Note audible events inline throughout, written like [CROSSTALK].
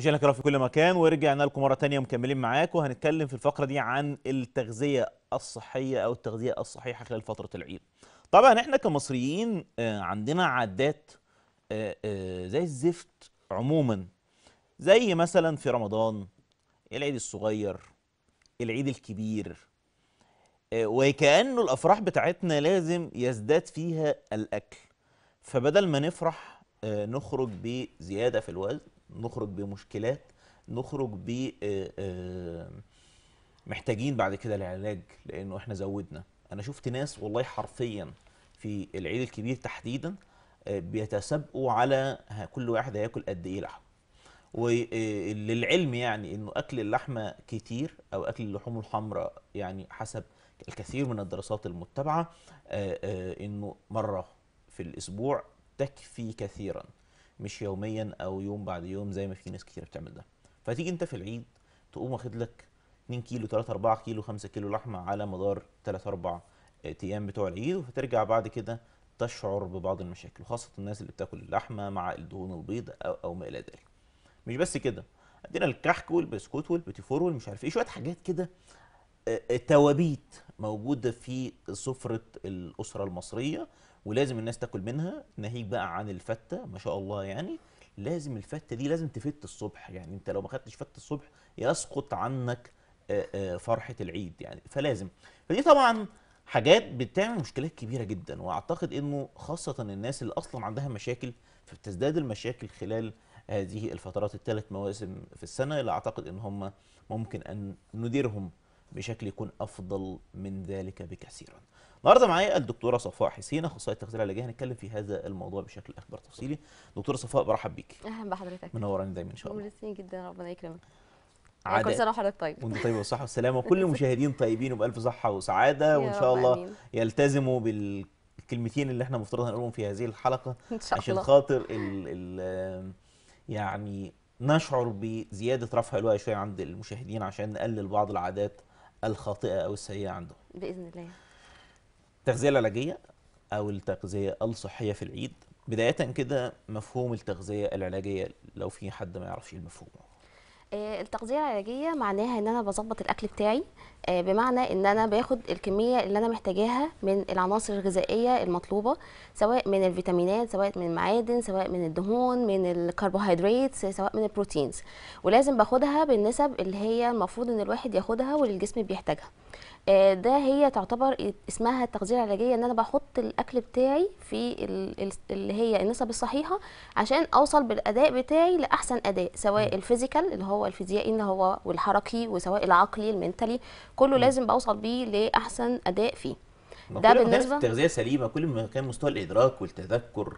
مشاهدينا الكرام في كل مكان ورجعنا لكم مره ثانيه مكملين معاكم وهنتكلم في الفقره دي عن التغذيه الصحيه او التغذيه الصحيحه خلال فتره العيد. طبعا احنا كمصريين آه، عندنا عادات آه، آه، زي الزفت عموما زي مثلا في رمضان العيد الصغير العيد الكبير وكانه الافراح بتاعتنا لازم يزداد فيها الاكل فبدل ما نفرح نخرج بزياده في الوزن نخرج بمشكلات نخرج ب آه، آه، محتاجين بعد كده العلاج لانه احنا زودنا انا شفت ناس والله حرفيا في العيد الكبير تحديدا آه، بيتسابقوا على كل واحد هياكل قد ايه لحم وللعلم يعني انه اكل اللحمه كتير او اكل اللحوم الحمراء يعني حسب الكثير من الدراسات المتبعه انه مره في الاسبوع تكفي كثيرا مش يوميا او يوم بعد يوم زي ما في ناس كتير بتعمل ده فتيجي انت في العيد تقوم واخد لك 2 كيلو 3 4 كيلو 5 كيلو لحمه على مدار 3 4 ايام بتوع العيد وهترجع بعد كده تشعر ببعض المشاكل وخاصه الناس اللي بتاكل اللحمه مع الدهون البيض او او ما الى ذلك مش بس كده ادينا الكحك والبسكوت والبتيفور فور والمش عارف ايه شويه حاجات كده آه، آه، توابيت موجوده في سفره الاسره المصريه ولازم الناس تاكل منها ناهيك بقى عن الفته ما شاء الله يعني لازم الفته دي لازم تفت الصبح يعني انت لو ما خدتش فته الصبح يسقط عنك فرحه العيد يعني فلازم فدي طبعا حاجات بتعمل مشكلات كبيره جدا واعتقد انه خاصه الناس اللي اصلا عندها مشاكل فبتزداد المشاكل خلال هذه الفترات الثلاث مواسم في السنه اللي اعتقد ان هم ممكن ان نديرهم بشكل يكون افضل من ذلك بكثيرا. النهارده معايا الدكتوره صفاء حسين اخصائيه التغذيه العلاجيه هنتكلم في هذا الموضوع بشكل اكبر تفصيلي. دكتوره صفاء برحب بيكي. اهلا بحضرتك. منوراني دايما ان شاء الله. ميرسي جدا ربنا يكرمك. عادة. كل سنه وحضرتك طيب وانت طيب وصحه وسلامه [LAUGHS] وكل المشاهدين طيبين وبالف صحه وسعاده وان شاء الله يلتزموا بالكلمتين اللي احنا مفترض هنقولهم في هذه الحلقه إن شاء الله. عشان خاطر ال ال يعني نشعر بزياده رفع الوعي شويه عند المشاهدين عشان نقلل بعض العادات الخاطئه او السيئه عندهم باذن الله التغذيه العلاجيه او التغذيه الصحيه في العيد بدايه كده مفهوم التغذيه العلاجيه لو في حد ما يعرفش إيه المفهوم آه، التغذيه العلاجيه معناها ان انا بظبط الاكل بتاعي آه، بمعنى ان انا باخد الكميه اللي انا محتاجاها من العناصر الغذائيه المطلوبه سواء من الفيتامينات سواء من المعادن سواء من الدهون من الكربوهيدرات سواء من البروتينز ولازم باخدها بالنسب اللي هي المفروض ان الواحد ياخدها واللي الجسم بيحتاجها آه، ده هي تعتبر اسمها التغذيه العلاجيه ان انا بحط الاكل بتاعي في اللي هي النسب الصحيحه عشان اوصل بالاداء بتاعي لاحسن اداء سواء الفيزيكال اللي هو الفيزيائي اللي هو والحركي وسواء العقلي المنتلي كله لازم بوصل بيه لاحسن اداء فيه ده بالنسبه التغذيه سليمه كل ما كان مستوى الادراك والتذكر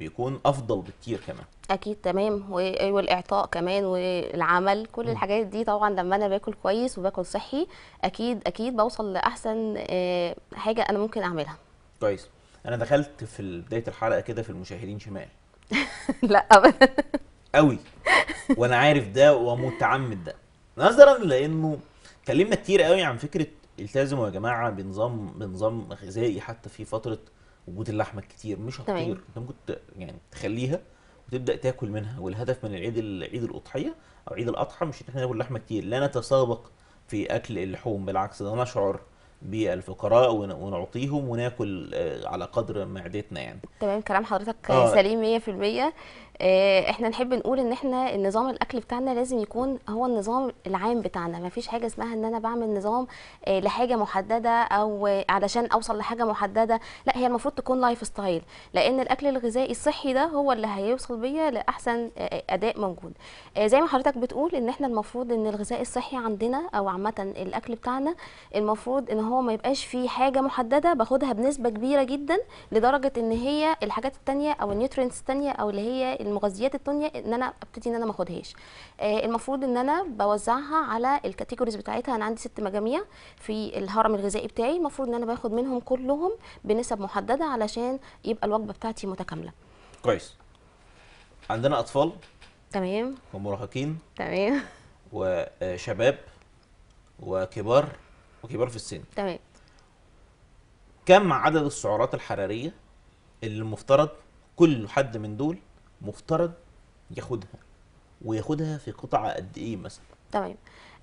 بيكون افضل بكتير كمان اكيد تمام والاعطاء كمان والعمل كل م. الحاجات دي طبعا لما انا باكل كويس وباكل صحي اكيد اكيد بوصل لاحسن آه، حاجه انا ممكن اعملها كويس انا دخلت في بدايه الحلقه كده في المشاهدين شمال [LAUGHS] لا ابدا [LAUGHS] قوي وانا عارف ده ومتعمد ده نظرا لانه اتكلمنا كتير قوي عن فكره التزموا يا جماعه بنظام بنظام غذائي حتى في فتره وجود اللحمه الكتير مش هتطير انت ممكن يعني تخليها وتبدا تاكل منها والهدف من العيد عيد الاضحيه او عيد الاضحى مش ان احنا ناكل لحمه كتير لا نتسابق في اكل اللحوم بالعكس ده نشعر بالفقراء ونعطيهم وناكل آه، على قدر معدتنا يعني تمام كلام حضرتك آه. سليم 100% آه، احنا نحب نقول ان احنا النظام الاكل بتاعنا لازم يكون هو النظام العام بتاعنا ما فيش حاجه اسمها ان انا بعمل نظام آه، لحاجه محدده او علشان اوصل لحاجه محدده لا هي المفروض تكون لايف ستايل لان الاكل الغذائي الصحي ده هو اللي هيوصل بيا لاحسن آه، اداء موجود زي ما حضرتك بتقول ان احنا المفروض ان الغذاء الصحي عندنا او عامه الاكل بتاعنا المفروض ان هو ما يبقاش فيه حاجه محدده باخدها بنسبه كبيره جدا لدرجه ان هي الحاجات التانية او النيوترينتس التانية او اللي هي المغذيات التانيه ان انا ابتدي ان انا ما اخدهاش آه، المفروض ان انا بوزعها على الكاتيجوريز بتاعتها انا عندي ست مجاميع في الهرم الغذائي بتاعي المفروض ان انا باخد منهم كلهم بنسب محدده علشان يبقى الوجبه بتاعتي متكامله كويس عندنا اطفال تمام ومراهقين تمام وشباب وكبار وكبار في السن تمام كم عدد السعرات الحراريه اللي المفترض كل حد من دول مفترض ياخدها وياخدها في قطعه قد ايه مثلا تمام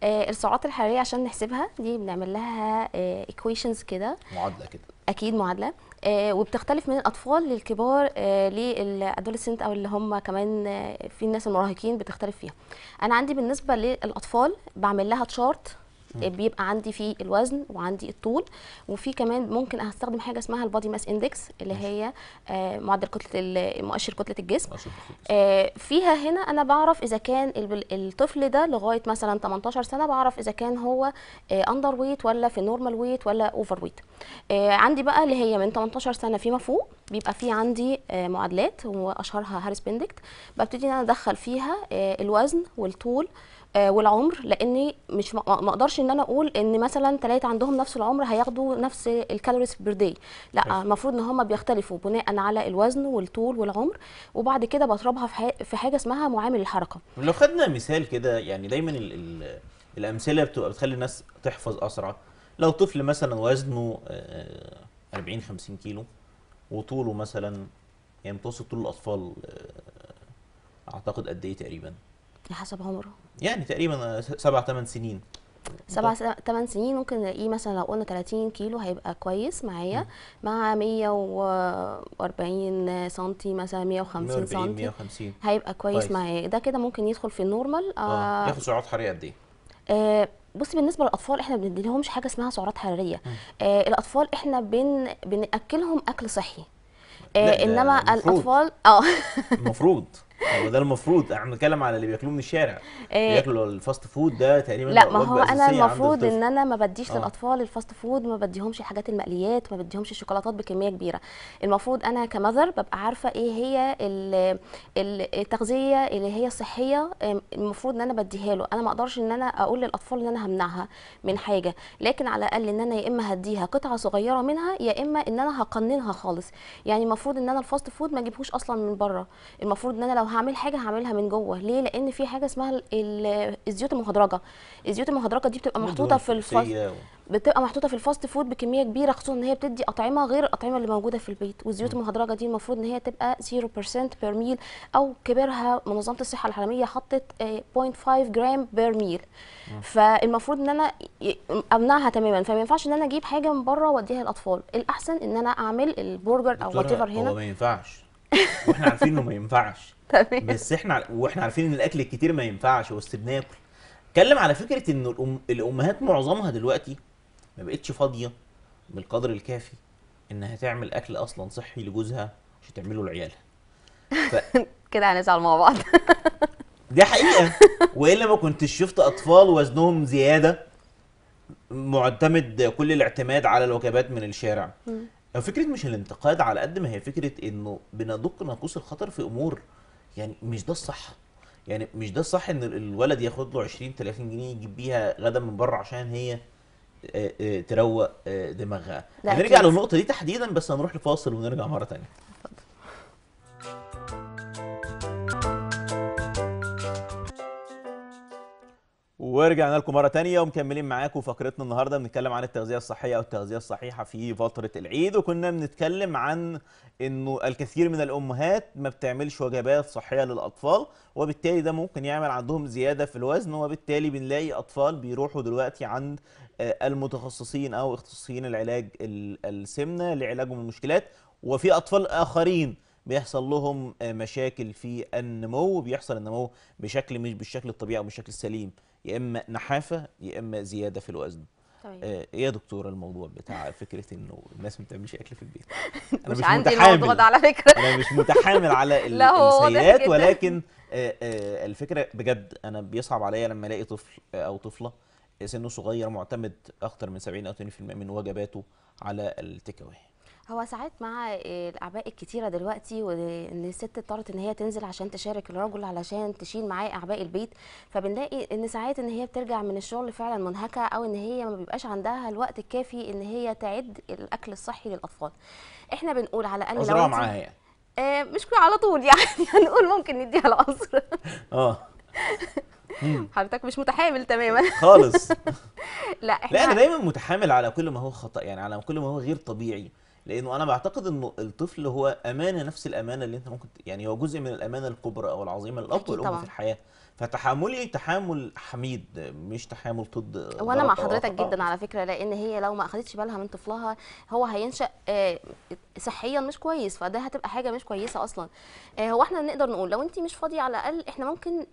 آه السعرات الحراريه عشان نحسبها دي بنعمل لها ايكويشنز آه كده معادله كده اكيد معادله آه وبتختلف من الاطفال للكبار آه للادوليسنت او اللي هم كمان آه في الناس المراهقين بتختلف فيها انا عندي بالنسبه للاطفال بعمل لها تشارت بيبقى عندي فيه الوزن وعندي الطول وفي كمان ممكن هستخدم حاجه اسمها البادي ماس اندكس اللي هي آه، معدل كتله مؤشر كتله الجسم آه، فيها هنا انا بعرف اذا كان الطفل ده لغايه مثلا 18 سنه بعرف اذا كان هو اندر آه، ويت ولا في نورمال ويت ولا اوفر ويت عندي بقى اللي هي من 18 سنه فيما فوق بيبقى في عندي معادلات واشهرها هاريس بندكت ببتدي ان انا ادخل فيها الوزن والطول آه، والعمر لان مش ما اقدرش ان انا اقول ان مثلا ثلاثه عندهم نفس العمر هياخدوا نفس الكالوريز بير دي لا المفروض ان هم بيختلفوا بناء على الوزن والطول والعمر وبعد كده بضربها في حاجه اسمها معامل الحركه لو خدنا مثال كده يعني دايما الـ الـ الامثله بتبقى بتخلي الناس تحفظ اسرع لو طفل مثلا وزنه 40 آه، 50 كيلو وطوله مثلا يعني متوسط طول الاطفال آه، اعتقد قد ايه تقريبا على حسب عمره يعني تقريبا سبع ثمان سنين سبع ثمان سنين ممكن نلاقيه مثلا لو قلنا 30 كيلو هيبقى كويس معايا مع 140 سم مثلا 150 سم 150 هيبقى كويس, معايا ده كده ممكن يدخل في النورمال اه, آه. ياخد سعرات حراريه قد ايه؟ آه، بصي بالنسبه للاطفال احنا ما بنديلهمش حاجه اسمها سعرات حراريه آه الاطفال احنا بن بناكلهم اكل صحي آه انما المفروض. الاطفال اه المفروض [LAUGHS] هو ده المفروض احنا بنتكلم على اللي بياكلوه من الشارع إيه بياكلوا الفاست فود ده تقريبا لا ما هو انا المفروض ان انا ما بديش آه. للاطفال الفاست فود ما بديهمش الحاجات المقليات ما بديهمش الشوكولاتات بكميه كبيره المفروض انا كمذر ببقى عارفه ايه هي التغذيه اللي هي الصحيه المفروض ان انا بديها له انا ما اقدرش ان انا اقول للاطفال ان انا همنعها من حاجه لكن على الاقل ان انا يا اما هديها قطعه صغيره منها يا اما ان انا هقننها خالص يعني المفروض ان انا الفاست فود ما اجيبهوش اصلا من بره المفروض ان انا لو هعمل حاجه هعملها من جوه ليه لان في حاجه اسمها الزيوت المهدرجه الزيوت المهدرجه دي بتبقى محطوطه في الفاست بتبقى محطوطه في الفاست فود بكميه كبيره خصوصا ان هي بتدي اطعمه غير الاطعمه اللي موجوده في البيت والزيوت المهدرجه دي المفروض ان هي تبقى 0% بير ميل او كبرها منظمه الصحه العالميه حطت 0.5 جرام بير ميل فالمفروض ان انا امنعها تماما فما ينفعش ان انا اجيب حاجه من بره واديها للاطفال الاحسن ان انا اعمل البرجر او وات هنا هو ما ينفعش [LAUGHS] واحنا عارفين انه ما ينفعش تمام بس احنا واحنا عارفين ان الاكل الكتير ما ينفعش بس بناكل اتكلم على فكره ان الأم... الامهات معظمها دلوقتي ما بقتش فاضيه بالقدر الكافي انها تعمل اكل اصلا صحي لجوزها مش تعمله لعيالها ف... [LAUGHS] كده هنزعل مع بعض [LAUGHS] دي حقيقه والا ما كنتش شفت اطفال وزنهم زياده معتمد كل الاعتماد على الوجبات من الشارع فكره مش الانتقاد على قد ما هي فكره انه بندق ناقوس الخطر في امور يعني مش ده الصح يعني مش ده الصح ان الولد ياخد له 20 30 جنيه يجيب بيها غدا من بره عشان هي تروق دماغها هنرجع للنقطه دي تحديدا بس هنروح لفاصل ونرجع مره ثانيه ورجعنا لكم مره تانية ومكملين معاكم فقرتنا النهارده بنتكلم عن التغذيه الصحيه او التغذيه الصحيحه في فتره العيد وكنا بنتكلم عن انه الكثير من الامهات ما بتعملش وجبات صحيه للاطفال وبالتالي ده ممكن يعمل عندهم زياده في الوزن وبالتالي بنلاقي اطفال بيروحوا دلوقتي عند آه، المتخصصين او اختصاصيين العلاج السمنه لعلاجهم المشكلات وفي اطفال اخرين بيحصل لهم آه، مشاكل في النمو وبيحصل النمو بشكل مش بالشكل الطبيعي او بالشكل السليم يا اما نحافه يا اما زياده في الوزن طيب. آه يا دكتور الموضوع بتاع فكره انه الناس ما بتعملش اكل في البيت [LAUGHS] انا مش, مش عندي متحامل. الموضوع ده على فكره انا مش متحامل على [LAUGHS] السيئات ولكن آه آه الفكره بجد انا بيصعب عليا لما الاقي طفل آه، او طفله سنه صغير معتمد اكتر من 70 او 80% من وجباته على التيك هو ساعات مع الاعباء الكتيره دلوقتي وان الست اضطرت ان هي تنزل عشان تشارك الرجل علشان تشيل معاه اعباء البيت فبنلاقي ان ساعات ان هي بترجع من الشغل فعلا منهكه او ان هي ما بيبقاش عندها الوقت الكافي ان هي تعد الاكل الصحي للاطفال احنا بنقول على الاقل لو معاها يعني آه، مش كل على طول يعني [LAUGHS] هنقول ممكن نديها القصر [LAUGHS] اه حضرتك مش متحامل تماما [LAUGHS] خالص لا احنا لا انا دايما متحامل على كل ما هو خطا يعني على كل ما هو غير طبيعي لانه انا بعتقد انه الطفل هو امانه نفس الامانه اللي انت ممكن يعني هو جزء من الامانه الكبرى او العظيمه الاب والام في الحياه فتحاملي تحامل حميد مش تحامل ضد وانا مع حضرتك جدا على فكره لان هي لو ما اخذتش بالها من طفلها هو هينشا آه، صحيا مش كويس فده هتبقى حاجه مش كويسه اصلا آه، هو احنا نقدر نقول لو انت مش فاضيه على الاقل احنا ممكن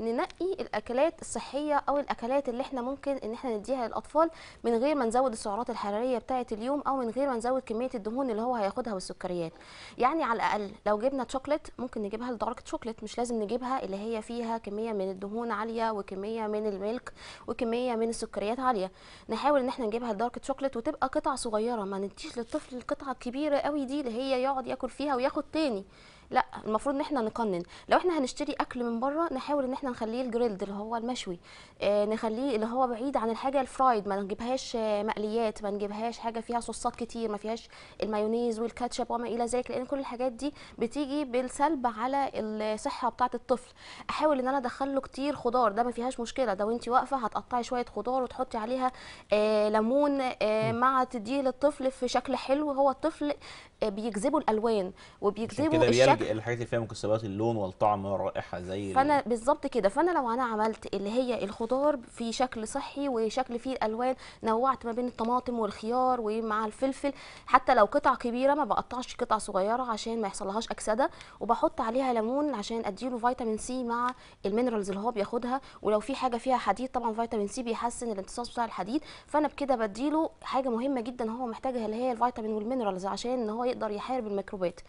ننقي الاكلات الصحيه او الاكلات اللي احنا ممكن ان احنا نديها للاطفال من غير ما نزود السعرات الحراريه بتاعه اليوم او من غير ما نزود كميه الدهون اللي هو هياخدها والسكريات يعني على الاقل لو جبنا شوكليت ممكن نجيبها لدرجه شوكليت مش لازم نجيبها اللي هي فيها كميه من الدهون عاليه وكميه من الميلك وكميه من السكريات عاليه نحاول ان احنا نجيبها الدارك شوكليت وتبقى قطع صغيره ما نديش للطفل القطعه الكبيره قوي دي اللي هي يقعد ياكل فيها وياخد تاني لا المفروض ان احنا نقنن لو احنا هنشتري اكل من بره نحاول ان احنا نخليه الجريلد اللي هو المشوي آه نخليه اللي هو بعيد عن الحاجه الفرايد ما نجيبهاش آه، مقليات ما نجيبهاش حاجه فيها صوصات كتير ما فيهاش المايونيز والكاتشب وما الى ذلك لان كل الحاجات دي بتيجي بالسلب على الصحه بتاعه الطفل احاول ان انا ادخل له كتير خضار ده ما فيهاش مشكله ده وانت واقفه هتقطعي شويه خضار وتحطي عليها آه ليمون آه مع تديه للطفل في شكل حلو هو الطفل آه، بيجذبه الالوان وبيجذبه الشكل الحاجات اللي فيها مكسبات اللون والطعم والرائحه زي فانا بالظبط كده فانا لو انا عملت اللي هي الخضار في شكل صحي وشكل فيه الالوان نوعت ما بين الطماطم والخيار ومع الفلفل حتى لو قطع كبيره ما بقطعش قطع صغيره عشان ما يحصلهاش اكسده وبحط عليها ليمون عشان اديله فيتامين سي مع المينرالز اللي هو بياخدها ولو في حاجه فيها حديد طبعا فيتامين سي بيحسن الامتصاص بتاع الحديد فانا بكده بديله حاجه مهمه جدا هو محتاجها اللي هي الفيتامين والمينرالز عشان ان هو يقدر يحارب الميكروبات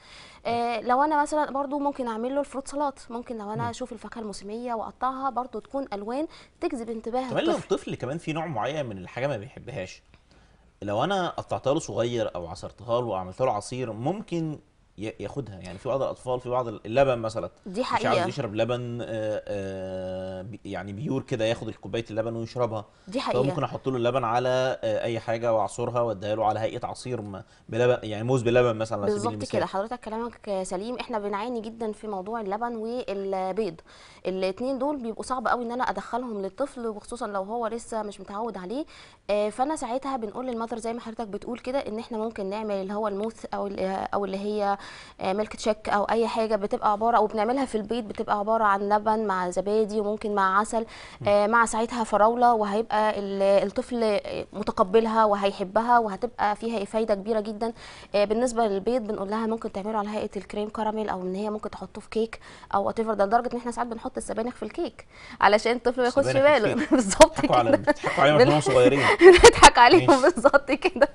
آه لو انا مثلا برضو ممكن اعمل له الفروت سلطات ممكن لو انا اشوف الفاكهه الموسميه واقطعها برضو تكون الوان تجذب انتباه الطفل كمان لو الطفل كمان في نوع معين من الحاجه ما بيحبهاش لو انا قطعتها له صغير او عصرتها له وعملت له عصير ممكن ياخدها يعني في بعض الاطفال في بعض اللبن مثلا دي حقيقه مش عاوز يشرب لبن يعني بيور كده ياخد كوبايه اللبن ويشربها دي حقيقه فممكن احط له اللبن على اي حاجه واعصرها واديها له على هيئه عصير بلبن يعني موز بلبن مثلا على سبيل المثال كده حضرتك كلامك سليم احنا بنعاني جدا في موضوع اللبن والبيض الاثنين دول بيبقوا صعب قوي ان انا ادخلهم للطفل وخصوصا لو هو لسه مش متعود عليه فانا ساعتها بنقول للمذر زي ما حضرتك بتقول كده ان احنا ممكن نعمل اللي هو الموث او او اللي هي ميلك آه، تشيك او اي حاجه بتبقى عباره او بنعملها في البيت بتبقى عباره عن لبن مع زبادي وممكن مع عسل آه، مع ساعتها فراوله وهيبقى الطفل متقبلها وهيحبها وهتبقى فيها فايده كبيره جدا آه، بالنسبه للبيض بنقول لها ممكن تعمله على هيئه الكريم كراميل او ان هي ممكن تحطه في كيك او وات ده لدرجه ان احنا ساعات بنحط السبانخ في الكيك علشان الطفل ما ياخدش باله [LAUGHS] [LAUGHS] بالظبط كده بنضحكوا عليهم صغيرين بنضحك عليهم بالظبط كده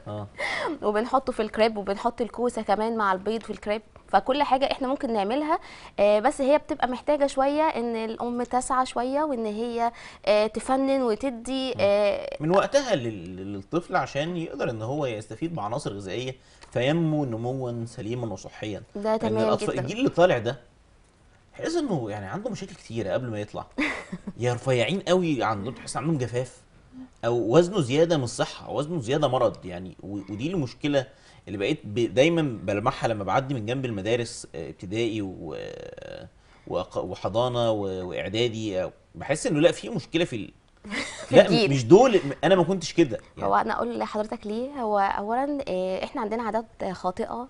وبنحطه في الكريب وبنحط الكوسه كمان مع البيض في الكريب فكل حاجه احنا ممكن نعملها آه، بس هي بتبقى محتاجه شويه ان الام تسعى شويه وان هي آه، تفنن وتدي آه، من وقتها للطفل عشان يقدر ان هو يستفيد بعناصر غذائيه فينمو نموا سليما وصحيا ده تمام يعني جدا الجيل اللي طالع ده تحس انه يعني عنده مشاكل كتيره قبل ما يطلع [LAUGHS] يا رفيعين قوي عندهم تحس عندهم جفاف او وزنه زياده من الصحه وزنه زياده مرض يعني ودي المشكله اللي بقيت دايما بلمحها لما بعدي من جنب المدارس آه، ابتدائي وحضانه واعدادي آه، بحس انه لا في مشكله في ال... [LAUGHS] لا مش دول انا ما كنتش كده يعني. هو انا اقول لحضرتك ليه هو اولا آه، احنا عندنا عادات خاطئه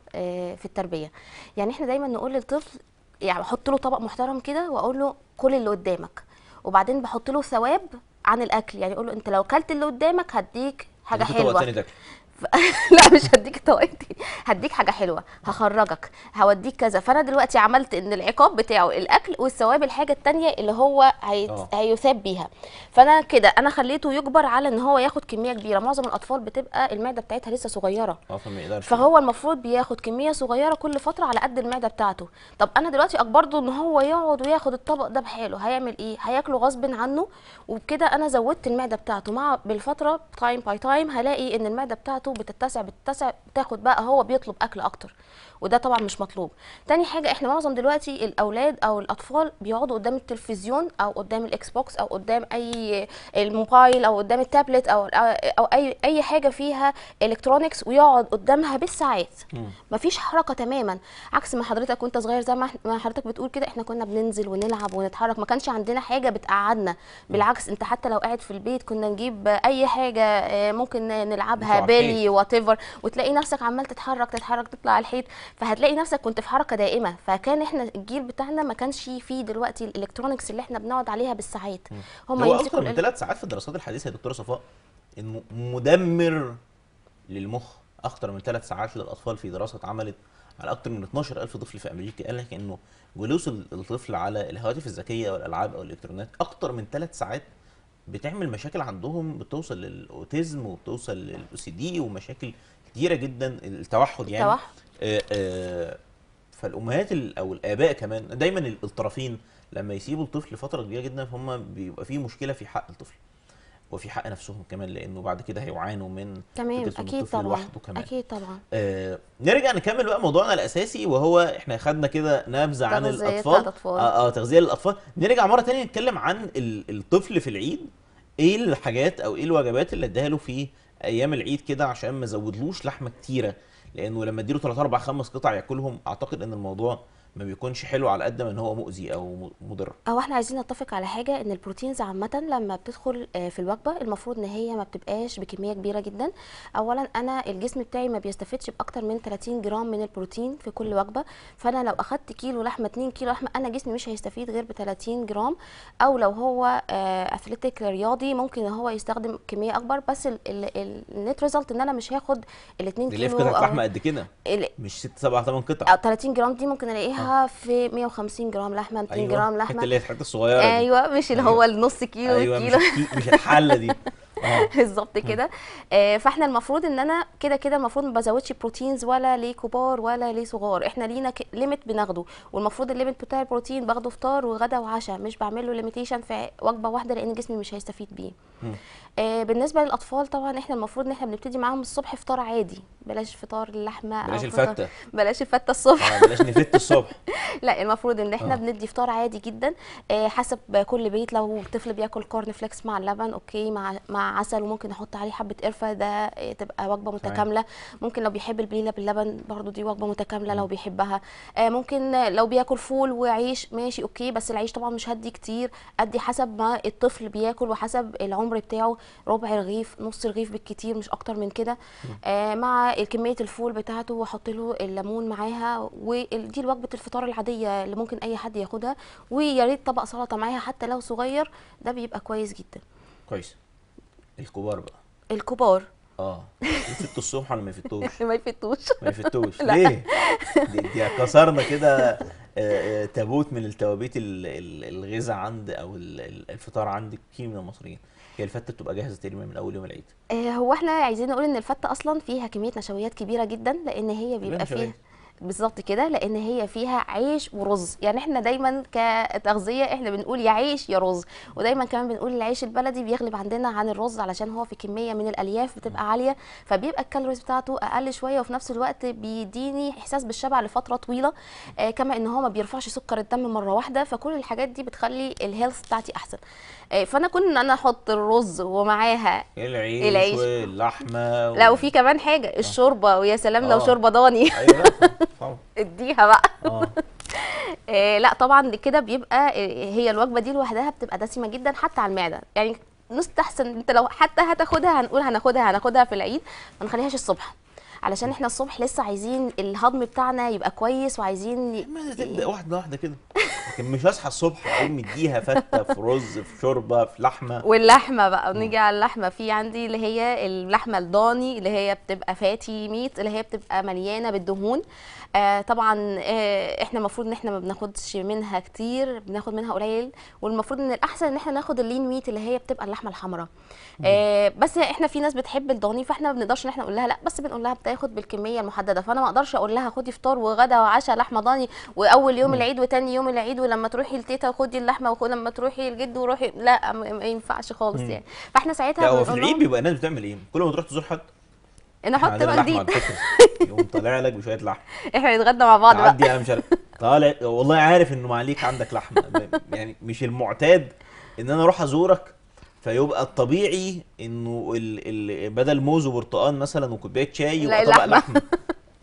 في التربيه يعني احنا دايما نقول للطفل يعني احط له طبق محترم كده واقول له كل اللي قدامك وبعدين بحط له ثواب عن الاكل يعني يقول له انت لو اكلت اللي قدامك هديك حاجه حلوه [LAUGHS] لا مش هديك طاقتي هديك حاجه حلوه هخرجك هوديك كذا فانا دلوقتي عملت ان العقاب بتاعه الاكل والثواب الحاجه الثانيه اللي هو هيت... آه. هيثاب بيها فانا كده انا خليته يجبر على ان هو ياخد كميه كبيره معظم الاطفال بتبقى المعده بتاعتها لسه صغيره آه، فهو المفروض بياخد كميه صغيره كل فتره على قد المعده بتاعته طب انا دلوقتي اجبرته ان هو يقعد وياخد الطبق ده بحاله هيعمل ايه هياكله غصب عنه وبكده انا زودت المعده بتاعته مع بالفتره تايم باي تايم هلاقي ان المعده بتاعته بتاعته بتتسع بتتسع بتاخد بقى هو بيطلب اكل اكتر وده طبعا مش مطلوب تاني حاجه احنا معظم دلوقتي الاولاد او الاطفال بيقعدوا قدام التلفزيون او قدام الاكس بوكس او قدام اي الموبايل او قدام التابلت او او اي اي حاجه فيها الكترونكس ويقعد قدامها بالساعات مفيش حركه تماما عكس ما حضرتك وانت صغير زي ما حضرتك بتقول كده احنا كنا بننزل ونلعب ونتحرك ما كانش عندنا حاجه بتقعدنا بالعكس انت حتى لو قاعد في البيت كنا نجيب اي حاجه آه، ممكن نلعبها بالي وات وتلاقي نفسك عمال تتحرك تتحرك تطلع الحيط فهتلاقي نفسك كنت في حركه دائمه فكان احنا الجيل بتاعنا ما كانش فيه دلوقتي الالكترونكس اللي احنا بنقعد عليها بالساعات هم هو اكتر من ثلاث ساعات في الدراسات الحديثه يا دكتوره صفاء انه مدمر للمخ اكتر من ثلاث ساعات للاطفال في دراسه اتعملت على اكتر من 12000 طفل في امريكا قال لك انه جلوس الطفل على الهواتف الذكيه والالعاب او الالكترونات اكتر من ثلاث ساعات بتعمل مشاكل عندهم بتوصل للاوتيزم وبتوصل للاو سي دي ومشاكل كتيره جدا التوحد يعني التوحد آه، آه، فالامهات او الاباء كمان دايما الطرفين لما يسيبوا الطفل فتره كبيره جدا فهم بيبقى في مشكله في حق الطفل وفي حق نفسهم كمان لانه بعد كده هيعانوا من تمام اكيد طبعا لوحده كمان اكيد طبعا آه نرجع نكمل بقى موضوعنا الاساسي وهو احنا خدنا كده نبذه عن الاطفال الأطفال. اه, آه تغذيه للاطفال نرجع مره ثانيه نتكلم عن الطفل في العيد ايه الحاجات او ايه الوجبات اللي اديها له في ايام العيد كده عشان ما ازودلوش لحمه كتيره لانه لما اديله 3 4 5 قطع ياكلهم اعتقد ان الموضوع ما بيكونش حلو على قد ما ان هو مؤذي او مضر او احنا عايزين نتفق على حاجه ان البروتينز عامه لما بتدخل آه، في الوجبه المفروض ان هي ما بتبقاش بكميه كبيره جدا اولا انا الجسم بتاعي ما بيستفدش باكتر من 30 جرام من البروتين في كل وجبه فانا لو اخذت كيلو لحمه 2 كيلو لحمه انا جسمي مش هيستفيد غير ب 30 جرام او لو هو اثليتيك آه، رياضي ممكن ان هو يستخدم كميه اكبر بس النت ريزلت ان انا مش هاخد ال 2 كيلو ليه في قطعه لحمه قد كده مش 6 7 8 قطع 30 جرام دي ممكن الاقيها في 150 جرام لحمه 200 أيوة. جرام لحمه اللي هي الحته الصغيره ايوه مش اللي هو أيوة. النص كيلو أيوة كيلو مش, [LAUGHS] مش الحله دي اه. [LAUGHS] بالظبط كده آه، فاحنا المفروض ان انا كده كده المفروض ما بزودش بروتينز ولا لكبار ولا لصغار احنا لينا ليميت بناخده والمفروض الليميت بتاع البروتين باخده فطار وغدا وعشاء مش بعمل له ليميتيشن في وجبه واحده لان جسمي مش هيستفيد بيه آه بالنسبه للاطفال طبعا احنا المفروض ان احنا بنبتدي معاهم الصبح فطار عادي بلاش فطار اللحمه بلاش الفته بلاش الفته الصبح آه بلاش نفت الصبح [LAUGHS] لا المفروض ان احنا آه. بندي فطار عادي جدا آه حسب كل بيت لو الطفل بياكل كورن فليكس مع اللبن اوكي مع مع عسل وممكن احط عليه حبه قرفه ده تبقى وجبه متكامله ممكن لو بيحب البليله باللبن برضو دي وجبه متكامله لو بيحبها آه، ممكن لو بياكل فول وعيش ماشي اوكي بس العيش طبعا مش هدي كتير ادي حسب ما الطفل بياكل وحسب العمر بتاعه ربع رغيف نص رغيف بالكتير مش اكتر من كده آه، مع كميه الفول بتاعته واحط له الليمون معاها ودي وجبه الفطار العاديه اللي ممكن اي حد ياخدها ويا ريت طبق سلطه معاها حتى لو صغير ده بيبقى كويس جدا كويس الكبار بقى الكبار اه يفتوا الصبح ولا [LAUGHS] ما يفتوش؟ ما يفتوش ما [LAUGHS] يفتوش ليه؟ دي, دي كسرنا كده آه، آه، تابوت من التوابيت الغذاء عند او الفطار عند كتير من المصريين هي الفته بتبقى جاهزه تقريبا من اول يوم العيد آه، هو احنا عايزين نقول ان الفته اصلا فيها كميه نشويات كبيره جدا لان هي بيبقى فيها بالظبط كده لان هي فيها عيش ورز يعني احنا دايما كتغذيه احنا بنقول يا عيش يا رز ودايما كمان بنقول العيش البلدي بيغلب عندنا عن الرز علشان هو في كميه من الالياف بتبقى عاليه فبيبقى الكالوريز بتاعته اقل شويه وفي نفس الوقت بيديني احساس بالشبع لفتره طويله آه كما ان هو ما بيرفعش سكر الدم مره واحده فكل الحاجات دي بتخلي الهيلث بتاعتي احسن آه فانا كنت ان انا احط الرز ومعاها العيش, العيش. واللحمه و... لا وفي كمان حاجه آه. الشوربه ويا سلام لو آه. شوربه ضاني أيوة. [LAUGHS] طبعا اديها بقى اه [LAUGHS] إيه لا طبعا كده بيبقى آه، هي الوجبه دي لوحدها بتبقى دسمه جدا حتى على المعده يعني نستحسن انت لو حتى هتاخدها هنقول هناخدها هناخدها في العيد ما نخليهاش الصبح علشان احنا الصبح لسه عايزين الهضم بتاعنا يبقى كويس وعايزين تبدا واحده واحده كده لكن مش هصحى الصبح اقوم مديها فته في رز في شوربه في لحمه واللحمه بقى نيجي على اللحمه في عندي اللي هي اللحمه الضاني اللي هي بتبقى فاتي ميت اللي هي بتبقى مليانه بالدهون آه طبعا آه احنا المفروض ان احنا ما بناخدش منها كتير بناخد منها قليل والمفروض ان الاحسن ان احنا ناخد اللين ميت اللي هي بتبقى اللحمه الحمراء آه بس احنا في ناس بتحب الضاني فاحنا ما بنقدرش ان احنا نقول لها لا بس بنقول لها تاخد بالكميه المحدده فانا ما اقدرش اقول لها خدي فطار وغدا وعشاء لحمه ضاني واول يوم العيد وتاني يوم العيد ولما تروحي لتيتا خدي اللحمه ولما تروحي لجد وروحي لا ما ينفعش خالص يعني فاحنا ساعتها لا هو في العيد بيبقى الناس بتعمل ايه كل ما تروح تزور حد نحط بقى جديد [LAUGHS] يقوم طالع لك بشويه لحمه احنا نتغدى مع بعض بقى عدي انا مش طالع والله عارف انه معليك عندك لحمه يعني مش المعتاد ان انا اروح ازورك فيبقى الطبيعي انه ال ال بدل موز وبرتقال مثلا وكوبايه شاي يبقى طبق لحمه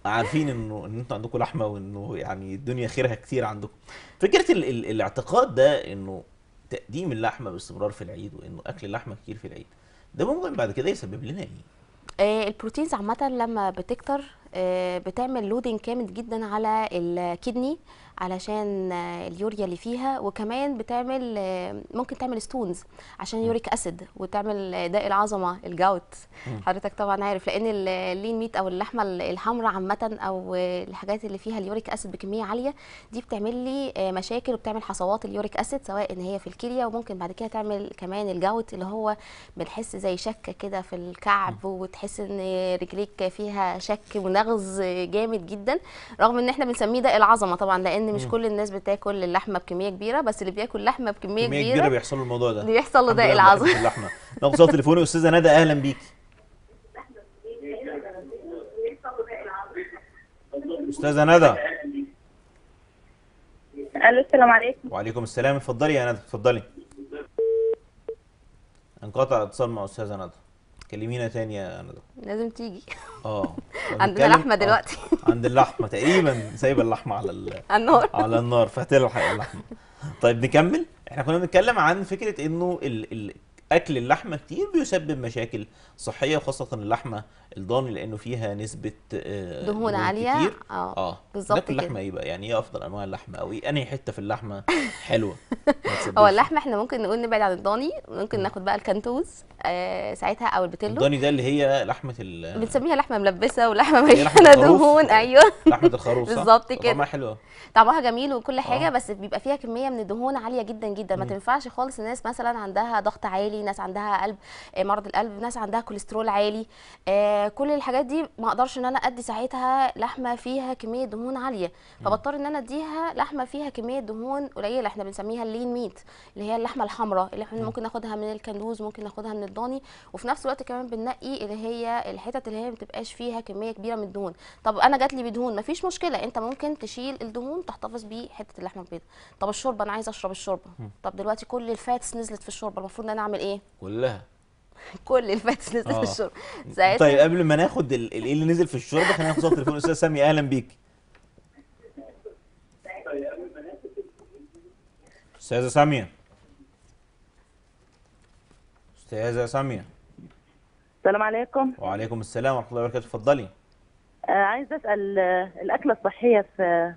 عارفين انه ان انتوا عندكم لحمه وانه يعني الدنيا خيرها كتير عندكم فكره ال ال الاعتقاد ده انه تقديم اللحمه باستمرار في العيد وانه اكل اللحمه كتير في العيد ده ممكن بعد كده يسبب لنا ايه آه، البروتينز عامه لما بتكتر آه، بتعمل لودنج كامل جدا على الكدني علشان اليوريا اللي فيها وكمان بتعمل ممكن تعمل ستونز عشان يوريك اسيد وتعمل داء العظمه الجاوت حضرتك طبعا عارف لان اللين ميت او اللحمه الحمراء عامه او الحاجات اللي فيها اليوريك اسيد بكميه عاليه دي بتعمل لي آه، مشاكل وبتعمل حصوات اليوريك اسيد سواء ان هي في الكليه وممكن بعد كده تعمل كمان الجاوت اللي هو بنحس زي شكه كده في الكعب وتحس ان رجليك فيها شك ونغز جامد جدا رغم ان احنا بنسميه داء العظمه طبعا لان لان مش كل الناس بتاكل اللحمه بكميه كبيره بس اللي بياكل لحمه بكميه كبيره كبيره بيحصل له الموضوع ده بيحصل له ده العظم اللحمه صوت تليفوني استاذه ندى اهلا بيكي استاذه ندى الو السلام عليكم وعليكم السلام اتفضلي يا ندى اتفضلي انقطع اتصال مع استاذه ندى كلمينا تاني يا ندى لازم تيجي اه [LAUGHS] عندنا لحمه آه. دلوقتي آه. [LAUGHS] عند اللحمه تقريبا سايبه اللحمه على ال... [LAUGHS] النار على النار فهتلحق اللحمه طيب نكمل احنا كنا بنتكلم عن فكره انه ال... ال... اكل اللحمه كتير بيسبب مشاكل صحيه وخاصه اللحمه الضاني لانه فيها نسبه آه، دهون عاليه كتير. اه, آه. بالظبط ناكل لحمه ايه بقى يعني ايه افضل انواع اللحمه او ايه انهي حته في اللحمه حلوه [LAUGHS] هو اللحمه احنا ممكن نقول نبعد عن الضاني ممكن ناخد بقى الكانتوز آه ساعتها او البتلو الضاني ده اللي هي لحمه ال [LAUGHS] بنسميها لحمه ملبسه ولحمه مليانه دهون ايوه [LAUGHS] لحمه الخروف بالظبط كده طعمها حلوه طعمها جميل وكل آه. حاجه آه. بس بيبقى فيها كميه من الدهون عاليه جدا جدا ما تنفعش خالص الناس مثلا عندها ضغط عالي ناس عندها قلب آه، مرض القلب ناس عندها كوليسترول عالي آه كل الحاجات دي ما اقدرش ان انا ادي ساعتها لحمه فيها كميه دهون عاليه فبضطر ان انا اديها لحمه فيها كميه دهون قليله احنا بنسميها اللين ميت اللي هي اللحمه الحمراء اللي احنا ممكن ناخدها من الكندوز ممكن ناخدها من الضاني وفي نفس الوقت كمان بننقي اللي هي الحتت اللي هي ما بتبقاش فيها كميه كبيره من الدهون طب انا جات لي بدهون فيش مشكله انت ممكن تشيل الدهون تحتفظ بحته اللحمه البيضاء طب الشوربه انا عايزه اشرب الشوربه طب دلوقتي كل الفاتس نزلت في الشوربه المفروض ان انا اعمل ايه كلها [LAUGHS] كل الفاتس نزل في آه. الشوربه ساعتها طيب قبل ما ناخد ايه اللي نزل في الشوربه خلينا ناخد صوت تليفون استاذ سامي اهلا بيك استاذه ساميه استاذه ساميه السلام عليكم وعليكم السلام ورحمه الله وبركاته اتفضلي آه عايز اسال آه، الاكله الصحيه في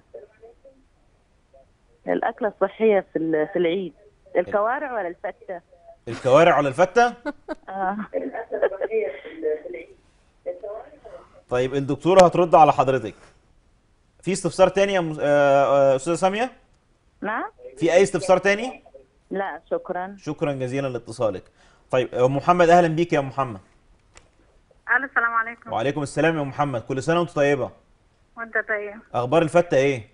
الاكله الصحيه في في العيد الكوارع ولا الفته الكوارع ولا الفته [LAUGHS] اه طيب الدكتوره هترد على حضرتك في استفسار تاني يا آه، آه، استاذه ساميه نعم في اي استفسار تاني لا شكرا شكرا جزيلا لاتصالك طيب آه، محمد اهلا بيك يا محمد الو السلام عليكم وعليكم السلام يا محمد كل سنه وانت طيبه وانت طيب اخبار الفته ايه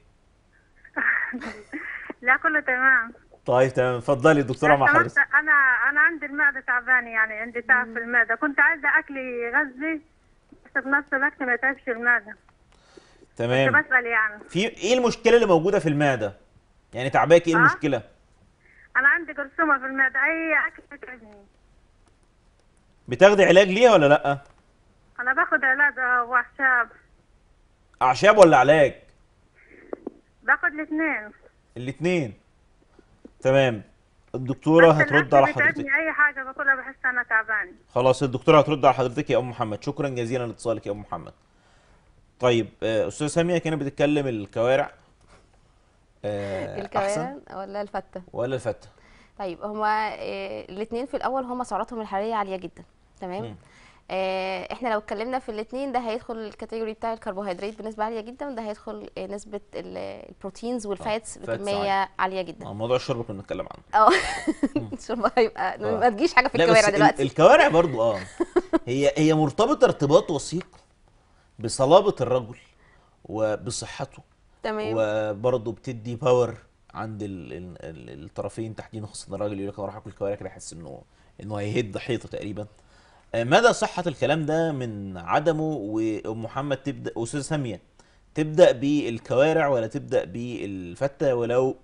[LAUGHS] لا كله تمام طيب تمام اتفضلي دكتوره مع حضرتك انا انا عندي المعده تعبانه يعني عندي تعب في المعده كنت عايزه اكل غزي بس في نفس الوقت ما تعبش المعده تمام كنت بسال يعني في ايه المشكله اللي موجوده في المعده يعني تعباكي ايه آه؟ المشكله انا عندي جرثومه في المعده اي اكل بتعبني بتاخدي علاج ليها ولا لا انا باخد علاج آه، واعشاب اعشاب ولا علاج باخد الاثنين الاثنين تمام الدكتوره هترد على حضرتك اي حاجه باكلها بحس انا تعبان خلاص الدكتوره هترد على حضرتك يا ام محمد شكرا جزيلا لاتصالك يا ام محمد طيب آه، استاذه ساميه كانت بتتكلم الكوارع آه، الكوارع أحسن؟ ولا الفته ولا الفته طيب هما آه، الاثنين في الاول هما سعراتهم الحراريه عاليه جدا تمام آه، احنا لو اتكلمنا في الاثنين ده هيدخل الكاتيجوري بتاع الكربوهيدرات بنسبه عاليه جدا وده هيدخل نسبه البروتينز والفاتس بكميه عاليه جدا آه، موضوع الشرب كنا بنتكلم عنه اه [LAUGHS] الشرب هيبقى آه. ما تجيش حاجه في الكوارع دلوقتي الكوارع برضو اه [LAUGHS] هي هي مرتبطه ارتباط وثيق بصلابه الرجل وبصحته تمام وبرضه بتدي باور عند الطرفين تحديدا خاصه الراجل يقول لك انا هروح اكل كوارع كده احس انه انه هيهد حيطه تقريبا آه، مدى صحة الكلام ده من عدمه وام محمد تبدا استاذه سامية تبدا بالكوارع ولا تبدا بالفتة ولو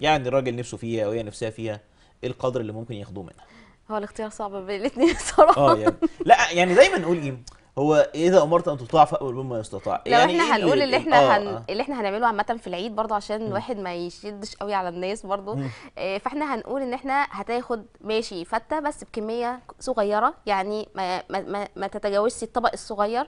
يعني الراجل نفسه فيها وهي نفسها فيها إيه القدر اللي ممكن ياخدوه منها؟ هو الاختيار صعب بين الاثنين [LAUGHS] صراحة اه يعني لا يعني دايما نقول ايه هو اذا إيه امرت ان تطاع فامر بما يستطاع لو يعني احنا إيه هنقول اللي احنا آه هن... آه. اللي احنا هنعمله عامه في العيد برضه عشان الواحد ما يشدش قوي على الناس برضه آه، فاحنا هنقول ان احنا هتاخد ماشي فته بس بكميه صغيره يعني ما ما ما, ما تتجاوزش الطبق الصغير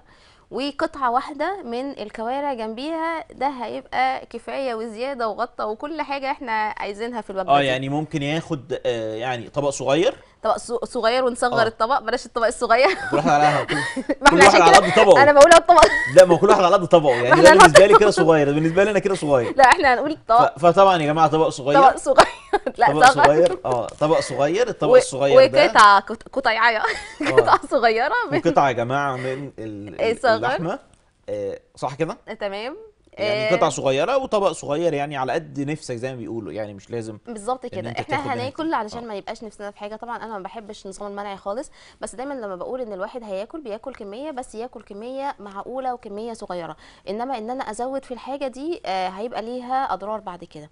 وقطعه واحده من الكوارع جنبيها ده هيبقى كفايه وزياده وغطى وكل حاجه احنا عايزينها في الوجبه اه يعني ممكن ياخد آه يعني طبق صغير طبق صغير ونصغر أوه. الطبق بلاش الطبق الصغير كل واحد على [LAUGHS] كل واحد على قد طبقه انا بقول الطبق لا ما كل واحد على قد طبقه يعني [LAUGHS] ده بالنسبه لي كده صغير بالنسبه لي انا كده صغير لا احنا هنقول طبق فطبعا يا جماعه طبق صغير طبق صغير [LAUGHS] لا طبق صغير اه طبق صغير الطبق الصغير ده وقطعه قطيعه آه. قطعه صغيره من وقطعه يا جماعه من اللحمه آه، صح كده تمام يعني آه، قطع صغيره وطبق صغير يعني على قد نفسك زي ما بيقولوا يعني مش لازم بالظبط كده احنا هناكل علشان ما آه. يبقاش نفسنا في حاجه طبعا انا ما بحبش النظام المنعي خالص بس دايما لما بقول ان الواحد هياكل بياكل كميه بس ياكل كميه معقوله وكميه صغيره انما ان انا ازود في الحاجه دي آه، هيبقى ليها اضرار بعد كده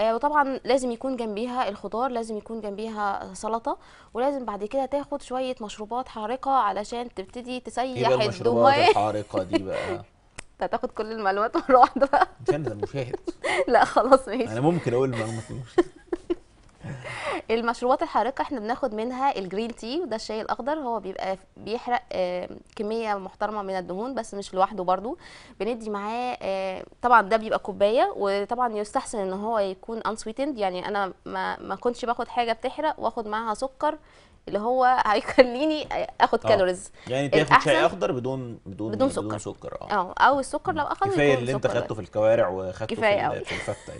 وطبعا لازم يكون جنبيها الخضار لازم يكون جنبيها سلطه ولازم بعد كده تاخد شويه مشروبات حارقه علشان تبتدي تسيح الدهون الحارقه دي بقى [LAUGHS] هتاخد كل المعلومات مره واحده بقى كان المشاهد لا خلاص ماشي انا ممكن اقول المعلومات المشاهد المشروبات الحارقه احنا بناخد منها الجرين تي وده الشاي الاخضر هو بيبقى بيحرق آه، كميه محترمه من الدهون بس مش لوحده برضو بندي معاه آه، طبعا ده بيبقى كوبايه وطبعا يستحسن ان هو يكون انسويتند يعني انا ما ما كنتش باخد حاجه بتحرق واخد معاها سكر اللي هو هيخليني اخد كالوريز آه. يعني تاخد شاي اخضر بدون بدون بدون سكر, بدون سكر اه أو, آه، او السكر لو اخذ كفايه اللي انت خدته في الكوارع وخدته في, في الفته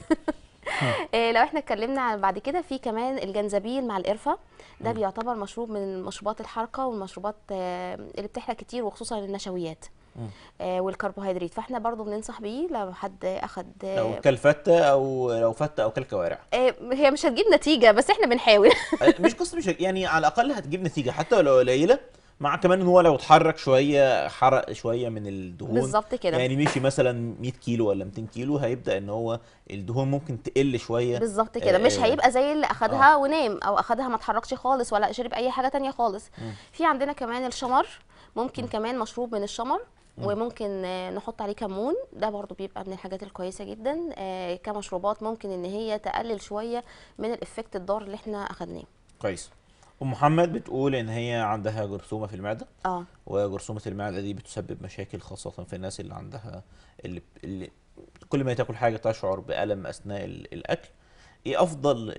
[LAUGHS] إيه لو احنا اتكلمنا عن بعد كده في كمان الجنزبيل مع القرفه ده بيعتبر مشروب من مشروبات الحركه والمشروبات آه، اللي بتحرق كتير وخصوصا النشويات آه والكربوهيدرات فاحنا برضو بننصح بيه لو حد اخد آه لو كل فته او لو فته او كل كوارع آه هي مش هتجيب نتيجه بس احنا بنحاول [LAUGHS] آه، مش قصه مش يعني على الاقل هتجيب نتيجه حتى ولو قليله مع كمان ان هو لو اتحرك شويه حرق شويه من الدهون بالظبط كده يعني مشي مثلا 100 كيلو ولا 200 كيلو هيبدا ان هو الدهون ممكن تقل شويه بالظبط كده آه مش هيبقى زي اللي اخدها آه. ونام او اخدها ما اتحركش خالص ولا شرب اي حاجه تانية خالص م. في عندنا كمان الشمر ممكن م. كمان مشروب من الشمر وممكن نحط عليه كمون ده برضو بيبقى من الحاجات الكويسه جدا آه، كمشروبات ممكن ان هي تقلل شويه من الافكت الضار اللي احنا اخدناه كويس ام محمد بتقول ان هي عندها جرثومه في المعده اه وجرثومه المعده دي بتسبب مشاكل خاصه في الناس اللي عندها اللي, اللي كل ما تاكل حاجه تشعر بالم اثناء الاكل ايه افضل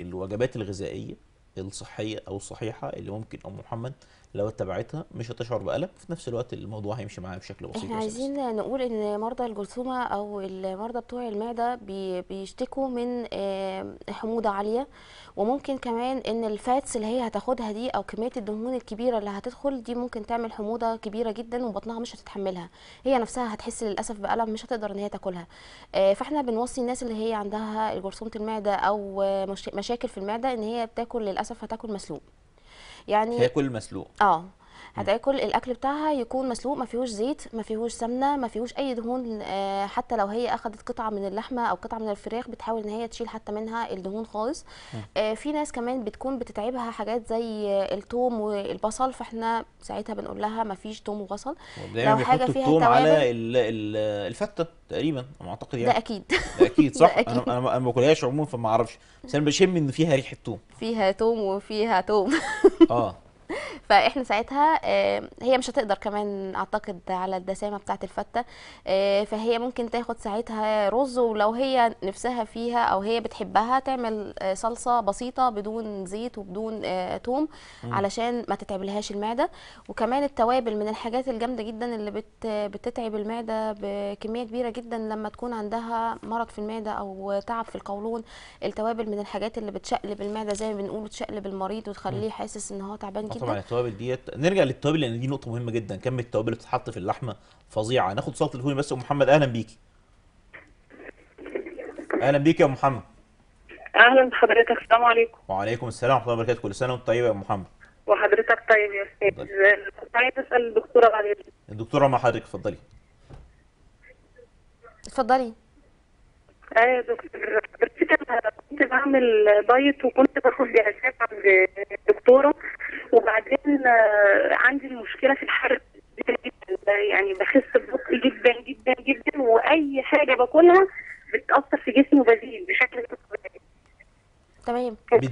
الوجبات الغذائيه الصحيه او الصحيحه اللي ممكن ام محمد لو اتبعتها مش هتشعر بألم في نفس الوقت الموضوع هيمشي معاها بشكل بسيط احنا عايزين بس. نقول ان مرضى الجرثومة او المرضى بتوع المعدة بيشتكوا من حموضة عالية وممكن كمان ان الفاتس اللي هي هتاخدها دي او كمية الدهون الكبيرة اللي هتدخل دي ممكن تعمل حموضة كبيرة جدا وبطنها مش هتتحملها هي نفسها هتحس للأسف بألم مش هتقدر ان هي تاكلها آه، فاحنا بنوصي الناس اللي هي عندها جرثومة المعدة او مشاكل في المعدة ان هي بتاكل للأسف هتاكل مسلوق يعني هياكل المسلوق اه هتاكل الاكل بتاعها يكون مسلوق ما فيهوش زيت ما فيهوش سمنه ما فيهوش اي دهون آه، حتى لو هي اخذت قطعه من اللحمه او قطعه من الفراخ بتحاول ان هي تشيل حتى منها الدهون خالص آه، في ناس كمان بتكون بتتعبها حاجات زي الثوم والبصل فاحنا ساعتها بنقول لها ما فيش ثوم وبصل لو حاجه فيها الثوم على الفته تقريبا انا اعتقد يعني ده اكيد ده اكيد صح [LAUGHS] ده أكيد. انا انا ما باكلهاش عموما فما اعرفش بس انا بشم ان فيها ريحه ثوم فيها ثوم وفيها ثوم [LAUGHS] 哦。[LAUGHS] فاحنا ساعتها آه، هي مش هتقدر كمان اعتقد على الدسامه بتاعه الفته آه، فهي ممكن تاخد ساعتها رز ولو هي نفسها فيها او هي بتحبها تعمل آه، صلصه بسيطه بدون زيت وبدون توم علشان ما تتعبلهاش المعده وكمان التوابل من الحاجات الجامده جدا اللي بت بتتعب المعده بكميه كبيره جدا لما تكون عندها مرض في المعده او تعب في القولون التوابل من الحاجات اللي بتشقلب المعده زي ما بنقول بتشقلب المريض وتخليه حاسس ان هو تعبان جدا طبعا التوابل ديت نرجع للتوابل لان دي نقطه مهمه جدا كم التوابل اللي بتتحط في اللحمه فظيعه ناخد صوت تليفوني بس ام محمد اهلا بيكي اهلا بيك يا ام محمد اهلا بحضرتك السلام عليكم وعليكم السلام ورحمه الله وبركاته كل سنه وانت طيبه يا ام محمد وحضرتك طيب يا استاذ عايز طيب. اسال طيب، الدكتوره غاليه الدكتوره مع حضرتك اتفضلي اتفضلي ايوه يا دكتور كنت بعمل دايت وكنت باخد جلسات عند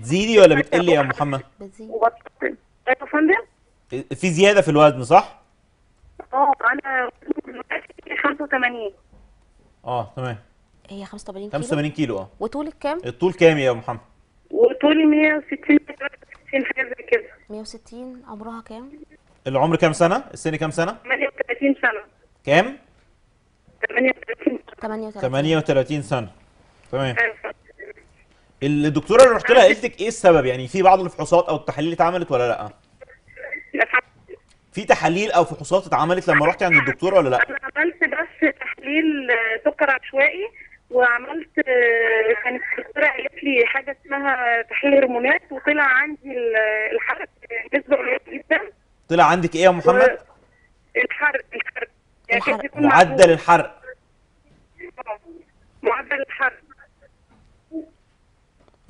بتزيدي ولا بتقلي يا ام محمد؟ بتزيد يا أيوة، فندم في زياده في الوزن صح؟ اه انا 85 اه تمام هي 85 كيلو 85 كيلو اه وطولك كام؟ الطول كام يا ام محمد؟ وطولي 160 160 حاجه زي كده 160 عمرها كام؟ العمر كام سنه؟ السن كام سنه؟ 38 سنه كام؟ 38 سنة 38 سنه تمام أيوة. الدكتوره اللي رحت لها قالت لك ايه السبب يعني في بعض الفحوصات او التحاليل اتعملت ولا لا في تحاليل او فحوصات اتعملت لما رحتي عند الدكتور ولا لا انا عملت بس تحليل سكر عشوائي وعملت كانت يعني الدكتوره قالت لي حاجه اسمها تحليل هرمونات وطلع عندي الحرق نسبه يعني قليله جدا طلع عندك ايه يا محمد؟ الحرق الحرق, يعني معدل الحرق آه، معدل الحرق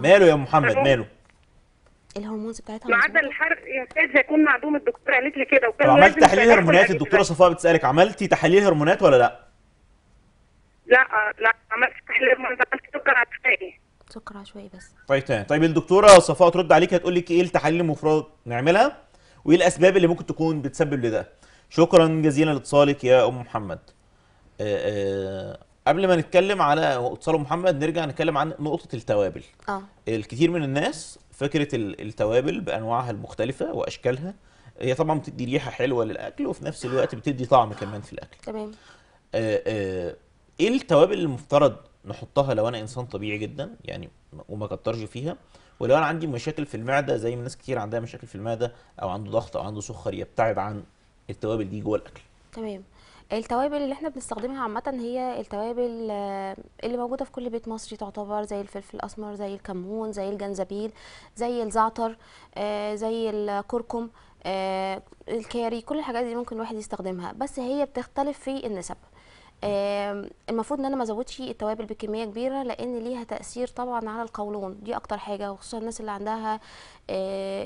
ماله يا محمد ماله الهرمونز بتاعتها معدل الحرق يكاد يكون معدوم الدكتور قالت لي كده وكان عملت تحليل هرمونات الدكتوره صفاء بتسالك عملتي تحاليل هرمونات ولا لا؟ لا لا عملت تحليل هرمونات عملت سكر عشوائي سكر عشوائي بس طيب تمام طيب الدكتوره صفاء ترد عليك هتقول لك ايه التحاليل المفروض نعملها وايه الاسباب اللي ممكن تكون بتسبب لده شكرا جزيلا لاتصالك يا ام محمد آآ آه، آآ آه، قبل ما نتكلم على اتصال محمد نرجع نتكلم عن نقطه التوابل اه الكثير من الناس فكره التوابل بانواعها المختلفه واشكالها هي طبعا بتدي ريحه حلوه للاكل وفي نفس الوقت بتدي طعم كمان في الاكل تمام آه، آه، ايه التوابل اللي المفترض نحطها لو انا انسان طبيعي جدا يعني وما كترش فيها ولو انا عندي مشاكل في المعده زي ما ناس كتير عندها مشاكل في المعده او عنده ضغط او عنده سكر يبتعد عن التوابل دي جوه الاكل تمام التوابل اللي احنا بنستخدمها عامه هي التوابل آه، اللي موجوده في كل بيت مصري تعتبر زي الفلفل الاسمر زي الكمون زي الجنزبيل زي الزعتر آه، زي الكركم آه، الكاري كل الحاجات دي ممكن الواحد يستخدمها بس هي بتختلف في النسب المفروض ان انا ما ازودش التوابل بكميه كبيره لان ليها تاثير طبعا على القولون دي اكتر حاجه وخصوصا الناس اللي عندها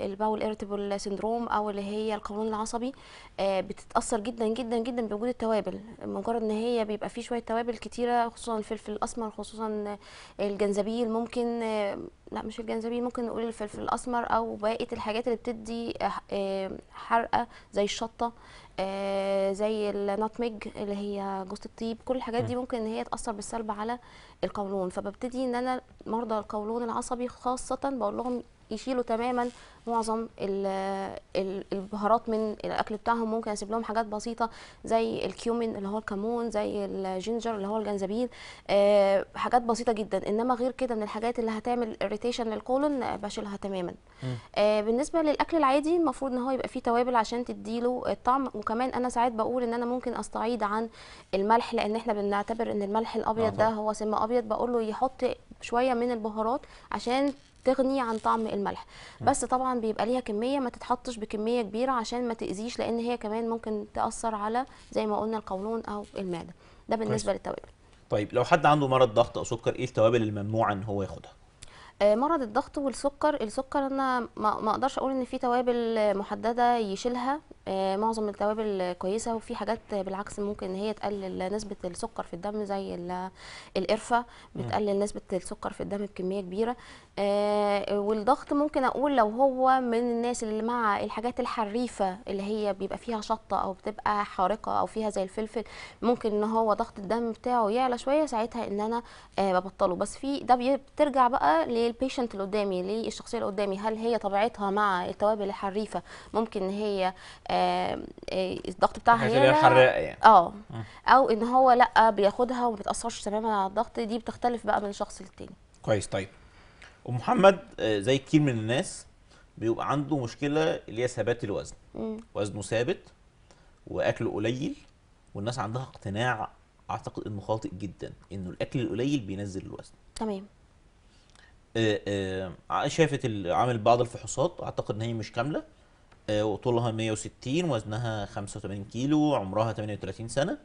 الباول ايرتبل سندروم او اللي هي القولون العصبي آه، بتتاثر جدا جدا جدا بوجود التوابل مجرد ان هي بيبقى فيه شويه توابل كتيره خصوصا الفلفل الاسمر خصوصا الجنزبيل ممكن آه، لا مش الجنزبيل ممكن نقول الفلفل الاسمر او باقي الحاجات اللي بتدي آه، حرقه زي الشطه زي النوتميج اللي هي جوز الطيب كل الحاجات دي ممكن ان هي تاثر بالسلب على القولون فببتدي ان انا مرضى القولون العصبي خاصه بقول لهم يشيلوا تماما معظم البهارات من الاكل بتاعهم ممكن اسيب لهم حاجات بسيطه زي الكيومن اللي هو الكمون زي الجينجر اللي هو الجنزبيل آه، حاجات بسيطه جدا انما غير كده من الحاجات اللي هتعمل اريتيشن للقولون آه، بشيلها تماما آه، بالنسبه للاكل العادي المفروض ان هو يبقى فيه توابل عشان تديله الطعم وكمان انا ساعات بقول ان انا ممكن استعيد عن الملح لان احنا بنعتبر ان الملح الابيض ده هو سم ابيض بقول له يحط شويه من البهارات عشان تغني عن طعم الملح بس طبعا بيبقى ليها كميه ما تتحطش بكميه كبيره عشان ما تاذيش لان هي كمان ممكن تاثر على زي ما قلنا القولون او المعده ده بالنسبه للتوابل طيب لو حد عنده مرض ضغط او سكر ايه التوابل الممنوعه ان هو ياخدها آه، مرض الضغط والسكر السكر انا ما اقدرش اقول ان في توابل محدده يشيلها آه، معظم التوابل كويسه وفي حاجات بالعكس ممكن ان هي تقلل نسبه السكر في الدم زي القرفه بتقلل نسبه السكر في الدم بكميه كبيره آه، والضغط ممكن اقول لو هو من الناس اللي مع الحاجات الحريفه اللي هي بيبقى فيها شطه او بتبقى حارقه او فيها زي الفلفل ممكن ان هو ضغط الدم بتاعه يعلى شويه ساعتها ان انا آه، ببطله بس في ده بترجع بقى للبيشنت اللي قدامي للشخصيه اللي قدامي هل هي طبيعتها مع التوابل الحريفه ممكن ان هي آه، آه، الضغط بتاعها هي الحراقه يعني اه او ان هو لا بياخدها وما بتاثرش تماما على الضغط دي بتختلف بقى من شخص للتاني كويس طيب ام محمد آه، زي كتير من الناس بيبقى عنده مشكله اللي هي ثبات الوزن م. وزنه ثابت واكله قليل والناس عندها اقتناع اعتقد انه خاطئ جدا انه الاكل القليل بينزل الوزن تمام شافت عامل بعض الفحوصات اعتقد ان هي مش كامله آه، وطولها 160 وزنها 85 كيلو عمرها 38 سنه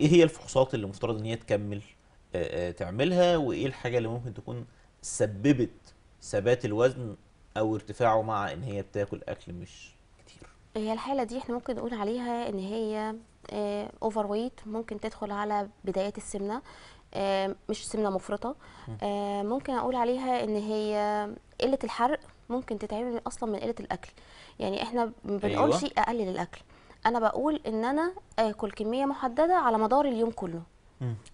ايه هي الفحوصات اللي مفترض ان هي تكمل آه، آه، تعملها وايه الحاجه اللي ممكن تكون سببت ثبات الوزن او ارتفاعه مع ان هي بتاكل اكل مش كتير هي الحاله دي احنا ممكن نقول عليها ان هي اوفر ويت ممكن تدخل على بدايات السمنه مش سمنه مفرطه ممكن اقول عليها ان هي قله الحرق ممكن تتعمل اصلا من قله الاكل يعني احنا ما بنقولش أيوة. اقلل الاكل انا بقول ان انا اكل كميه محدده على مدار اليوم كله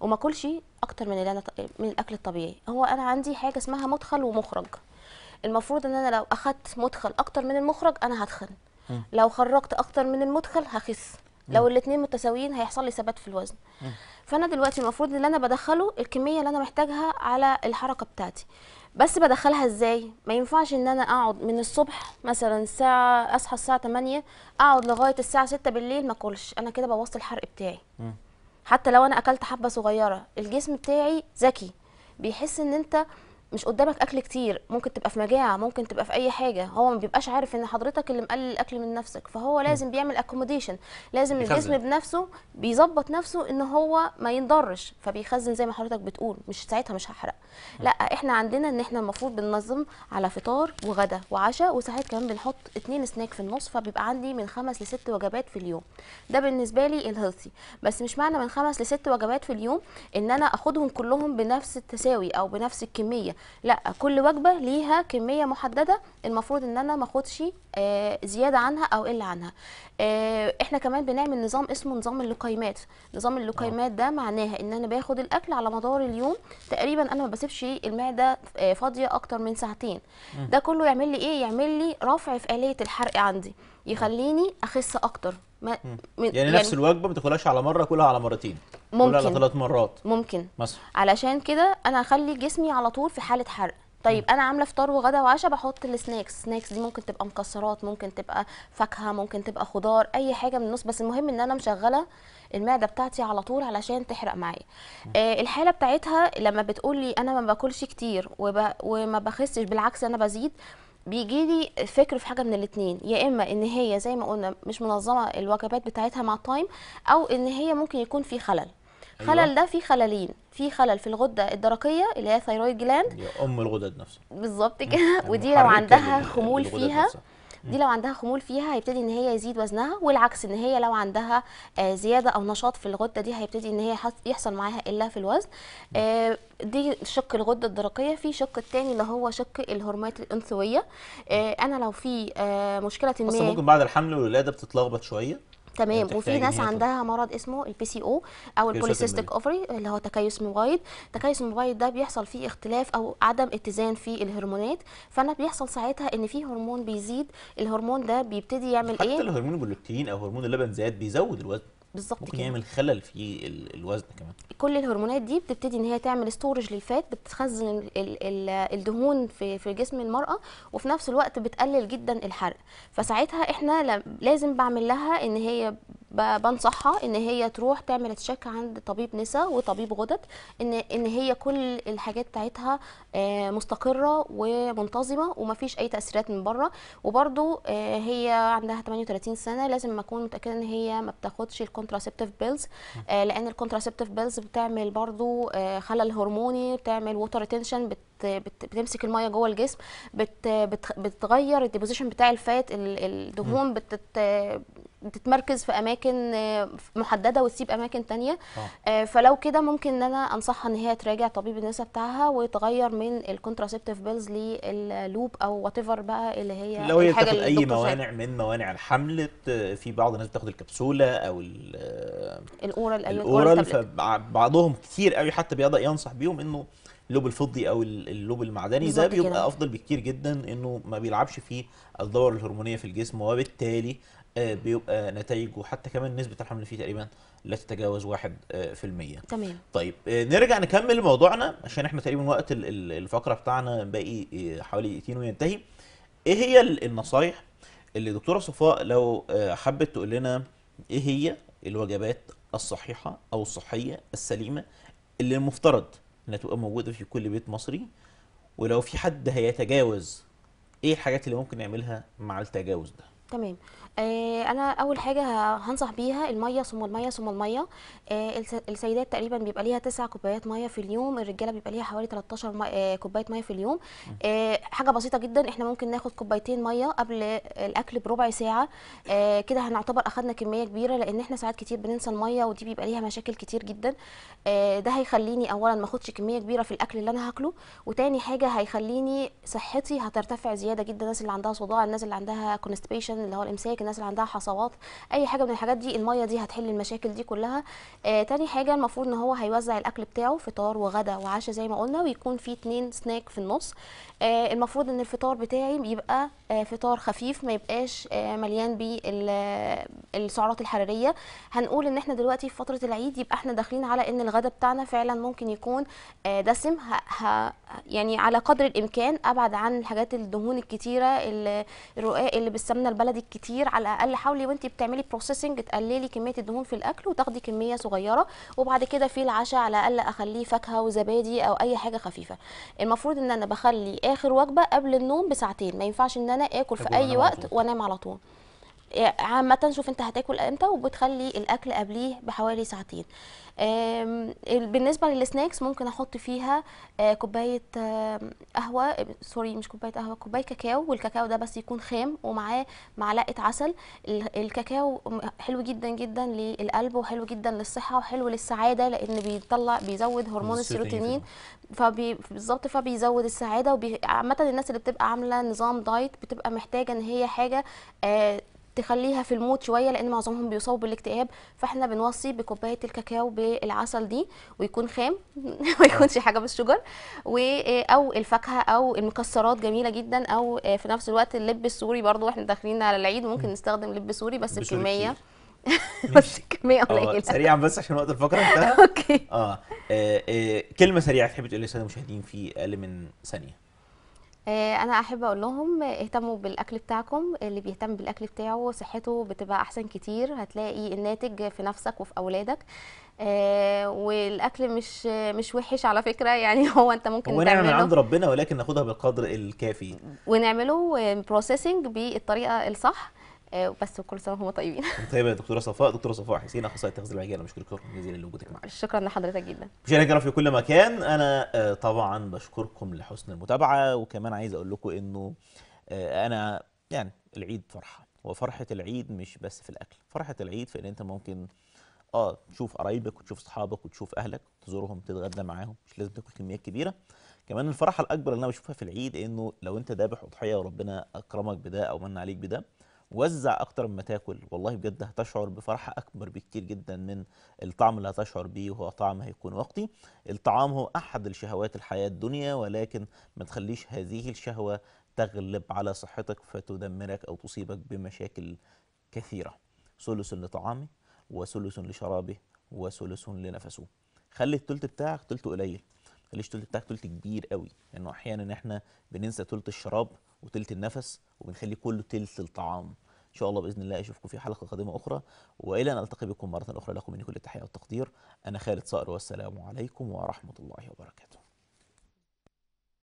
وما اكلش اكتر من اللي انا من الاكل الطبيعي هو انا عندي حاجه اسمها مدخل ومخرج المفروض ان انا لو اخدت مدخل اكتر من المخرج انا هتخن لو خرجت اكتر من المدخل هخس لو الاثنين متساويين هيحصل لي ثبات في الوزن فانا دلوقتي المفروض ان انا بدخله الكميه اللي انا محتاجها على الحركه بتاعتي بس بدخلها ازاي ما ينفعش ان انا اقعد من الصبح مثلا الساعه اصحى الساعه 8 اقعد لغايه الساعه 6 بالليل ما اكلش انا كده بوظت الحرق بتاعي حتى لو انا اكلت حبه صغيره الجسم بتاعي ذكي بيحس ان انت مش قدامك اكل كتير ممكن تبقى في مجاعه ممكن تبقى في اي حاجه هو ما بيبقاش عارف ان حضرتك اللي مقلل الاكل من نفسك فهو لازم بيعمل اكوموديشن لازم بيخزن. الجسم بنفسه بيظبط نفسه ان هو ما ينضرش فبيخزن زي ما حضرتك بتقول مش ساعتها مش هحرق لا احنا عندنا ان احنا المفروض بننظم على فطار وغدا وعشاء وساعات كمان بنحط اتنين سناك في النص فبيبقى عندي من خمس لست وجبات في اليوم ده بالنسبه لي الهيلثي بس مش معنى من خمس لست وجبات في اليوم ان انا اخدهم كلهم بنفس التساوي او بنفس الكميه لا كل وجبه ليها كميه محدده المفروض ان انا ما اخدش آه، زياده عنها او قل عنها آه، احنا كمان بنعمل نظام اسمه نظام اللقيمات نظام اللقيمات آه. ده معناها ان انا باخد الاكل على مدار اليوم تقريبا انا ما بسيبش المعده فاضيه اكتر من ساعتين ده كله يعمل لي ايه يعمل لي رفع في اليه الحرق عندي يخليني اخس اكتر ما يعني, يعني نفس يعني الوجبه ما تاكلهاش على مره كلها على مرتين ممكن ولا ثلاث مرات ممكن مثلا علشان كده انا اخلي جسمي على طول في حاله حرق طيب انا عامله فطار وغدا وعشاء بحط السناكس السناكس دي ممكن تبقى مكسرات ممكن تبقى فاكهه ممكن تبقى خضار اي حاجه من النص بس المهم ان انا مشغله المعده بتاعتي على طول علشان تحرق معايا آه الحاله بتاعتها لما بتقول لي انا ما باكلش كتير وب... وما بخسش بالعكس انا بزيد بيجي لي فكر في حاجه من الاثنين يا اما ان هي زي ما قلنا مش منظمه الوجبات بتاعتها مع التايم او ان هي ممكن يكون في خلل الخلل أيوة. ده فيه خللين في خلل في الغده الدرقيه اللي هي ثيرويد جلاند ام الغدد نفسها بالظبط كده يعني ودي لو عندها خمول فيها دي لو عندها خمول فيها هيبتدي ان هي يزيد وزنها والعكس ان هي لو عندها آه، زياده او نشاط في الغده دي هيبتدي ان هي يحصل معاها قله في الوزن آه، دي شق الغده الدرقيه في شق الثاني اللي هو شق الهرمونات الانثويه آه، انا لو في مشكله ما ممكن بعد الحمل والولاده بتتلخبط شويه يعني تمام وفي ناس عندها مرض اسمه البي سي او او البوليسيستيك اوفري اللي هو تكيس مبايض تكيس مبايض ده بيحصل فيه اختلاف او عدم اتزان في الهرمونات فانا بيحصل ساعتها ان في هرمون بيزيد الهرمون ده بيبتدي يعمل حتى ايه حتى الهرمون البرولاكتين او هرمون اللبن زاد بيزود الوزن بالظبط ممكن كده. يعمل خلل في الوزن كمان كل الهرمونات دي بتبتدي ان هي تعمل ستورج للفات بتخزن الدهون في في جسم المراه وفي نفس الوقت بتقلل جدا الحرق فساعتها احنا لازم بعمل لها ان هي بنصحها ان هي تروح تعمل تشيك عند طبيب نسا وطبيب غدد ان ان هي كل الحاجات بتاعتها آه، مستقره ومنتظمه ومفيش اي تاثيرات من بره وبرده آه، هي عندها 38 سنه لازم اكون متاكده ان هي ما بتاخدش الكونتراسبتيف آه، بيلز لان الكونتراسبتيف بيلز بتعمل برده خلل هرموني بتعمل ووتر ريتنشن بتمسك الميه جوه الجسم بتغير الديبوزيشن بتاع الفات الدهون بتت بتتمركز في اماكن آه، محدده وتسيب اماكن تانية آه. آه. فلو كده ممكن ان انا انصحها ان هي تراجع طبيب النساء بتاعها وتغير من الكونتراسبتيف بيلز للوب او وات ايفر بقى اللي هي لو هي تاخد اي موانع من موانع الحمل في بعض الناس بتاخد الكبسوله او الاورال الاورال فبعضهم كتير قوي حتى بيقدر ينصح بيهم انه اللوب الفضي او اللوب المعدني ده بيبقى كده. افضل بكتير جدا انه ما بيلعبش في الدوره الهرمونيه في الجسم وبالتالي آه، بيبقى نتائجه حتى كمان نسبه الحمل فيه تقريبا لا تتجاوز 1% آه، تمام طيب آه، نرجع نكمل موضوعنا عشان احنا تقريبا وقت الفقره بتاعنا باقي حوالي دقيقتين وينتهي ايه هي النصايح اللي دكتوره صفاء لو حبت تقول لنا ايه هي الوجبات الصحيحه او الصحيه السليمه اللي المفترض انها تبقى موجوده في كل بيت مصري ولو في حد هيتجاوز ايه الحاجات اللي ممكن نعملها مع التجاوز ده تمام آه، انا اول حاجه هنصح بيها الميه ثم الميه ثم الميه آه، السيدات تقريبا بيبقى ليها 9 كوبايات ميه في اليوم الرجاله بيبقى ليها حوالي 13 آه، كوبايه ميه في اليوم حاجه بسيطه جدا احنا ممكن ناخد كوبايتين ميه قبل الاكل بربع ساعه كده هنعتبر اخدنا كميه كبيره لان احنا ساعات كتير بننسى الميه ودي بيبقى ليها مشاكل كتير جدا ده هيخليني اولا ما اخدش كميه كبيره في الاكل اللي انا هاكله وتاني حاجه هيخليني صحتي هترتفع زياده جدا الناس اللي عندها صداع الناس اللي عندها كونستبيشن اللي هو الامساك الناس اللي عندها حصوات اي حاجه من الحاجات دي الميه دي هتحل المشاكل دي كلها آه تاني حاجه المفروض ان هو هيوزع الاكل بتاعه فطار وغدا وعشاء زي ما قلنا ويكون في اتنين سناك في النص آه المفروض ان الفطار بتاعي يبقى آه فطار خفيف ما يبقاش آه مليان بالسعرات الحراريه هنقول ان احنا دلوقتي في فتره العيد يبقى احنا داخلين على ان الغدا بتاعنا فعلا ممكن يكون آه دسم ها ها يعني على قدر الامكان ابعد عن الحاجات الدهون الكتيره الرقاق اللي بالسمنه البلدي الكتير على الاقل حاولي وانت بتعملي بروسيسنج تقللي كميه الدهون في الاكل وتاخدي كميه صغيره وبعد كده في العشاء على الاقل اخليه فاكهه وزبادي او اي حاجه خفيفه المفروض ان انا بخلي اخر وجبه قبل النوم بساعتين ما ينفعش ان انا اكل في اي وقت وانام على طول عامه شوف انت هتاكل امتى وبتخلي الاكل قبليه بحوالي ساعتين بالنسبه للسناكس ممكن احط فيها آه، كوبايه قهوه سوري مش كوبايه قهوه كوبايه كاكاو والكاكاو ده بس يكون خام ومعاه معلقه عسل الكاكاو حلو جدا جدا للقلب وحلو جدا للصحه وحلو للسعاده لان بيطلع بيزود هرمون السيروتونين بالظبط فبيزود السعاده وعامه الناس اللي بتبقى عامله نظام دايت بتبقى محتاجه ان هي حاجه آه، تخليها في الموت شويه لان معظمهم بيصابوا بالاكتئاب فاحنا بنوصي بكوبايه الكاكاو بالعسل دي ويكون خام [LAUGHS] ما يكونش حاجه بالشجر و او الفاكهه او المكسرات جميله جدا او في نفس الوقت اللب السوري برضو احنا داخلين على العيد ممكن نستخدم لب سوري بس بكميه [LAUGHS] بس كمية آه، قليلة سريعا بس عشان وقت الفقرة انتهى [LAUGHS] اوكي آه،, اه, آه كلمة سريعة تحب تقول للسادة المشاهدين في أقل من ثانية آه، انا احب اقول لهم اهتموا بالاكل بتاعكم اللي بيهتم بالاكل بتاعه صحته بتبقى احسن كتير هتلاقي الناتج في نفسك وفي اولادك آه والاكل مش مش وحش على فكره [LAUGHS] يعني هو انت ممكن ونعمل من عند ربنا ولكن ناخدها بالقدر الكافي ونعمله بروسيسنج بالطريقه الصح وبس آه، وكل سنه وهم طيبين [LAUGHS] طيب يا دكتوره صفاء دكتوره صفاء حسين اخصائيه تغذيه العجله بشكركم جزيلا لوجودك معنا شكرا لحضرتك جدا مشاهدينا في كل مكان انا آه، طبعا بشكركم لحسن المتابعه وكمان عايز اقول لكم انه آه، انا يعني العيد فرحه وفرحه العيد مش بس في الاكل فرحه العيد في ان انت ممكن اه تشوف قرايبك وتشوف اصحابك وتشوف اهلك تزورهم تتغدى معاهم مش لازم تاكل كميات كبيره كمان الفرحه الاكبر اللي انا بشوفها في العيد انه لو انت ذابح اضحيه وربنا اكرمك بده او من عليك بده وزع اكتر مما تاكل والله بجد هتشعر بفرحه اكبر بكتير جدا من الطعم اللي هتشعر بيه وهو طعم هيكون وقتي الطعام هو احد الشهوات الحياه الدنيا ولكن ما تخليش هذه الشهوه تغلب على صحتك فتدمرك او تصيبك بمشاكل كثيره ثلث لطعامه وثلث لشرابه وثلث لنفسه خلي الثلث بتاعك ثلثه قليل خليش الثلث بتاعك تلت كبير قوي لانه احيانا احنا بننسى ثلث الشراب وثلث النفس وبنخلي كله ثلث الطعام ان شاء الله باذن الله اشوفكم في حلقه قادمه اخرى والى ان التقي بكم مره اخرى لكم مني كل التحيه والتقدير انا خالد صقر والسلام عليكم ورحمه الله وبركاته